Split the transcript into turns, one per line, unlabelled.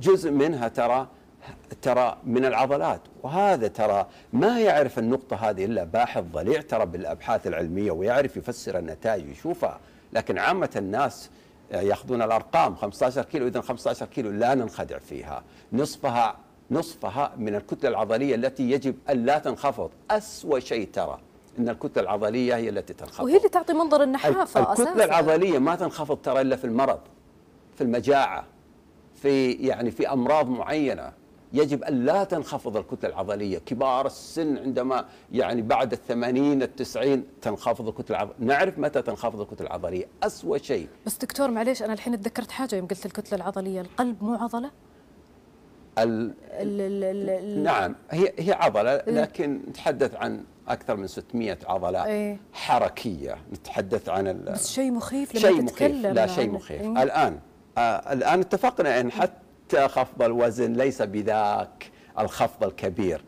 جزء منها ترى ترى من العضلات وهذا ترى ما يعرف النقطة هذه إلا باحث ضليع ترى بالأبحاث العلمية ويعرف يفسر النتائج ويشوفها لكن عامة الناس ياخذون الأرقام 15 كيلو إذا 15 كيلو لا ننخدع فيها نصفها نصفها من الكتلة العضلية التي يجب ألا تنخفض أسوأ شيء ترى ان الكتله العضليه هي التي تنخفض وهي
اللي تعطي منظر النحافه الكتلة اساسا الكتله
العضليه ما تنخفض ترى الا في المرض في المجاعه في يعني في امراض معينه يجب أن لا تنخفض الكتلة العضلية كبار السن عندما يعني بعد الثمانين التسعين تنخفض الكتلة العضلية نعرف متى تنخفض الكتلة العضلية أسوأ شيء
بس دكتور معليش أنا الحين تذكرت حاجة يوم قلت الكتلة العضلية القلب مو عضلة ال... ال... ال... الـ نعم
هي هي عضلة إيه. لكن نتحدث عن أكثر من 600 عضلة ايه؟ حركية نتحدث عن ال... بس شيء مخيف لما شيء تتكلم مخيف. لا شيء مخيف ايه؟ الآن آه الآن اتفقنا أن حتى خفض الوزن ليس بذاك الخفض الكبير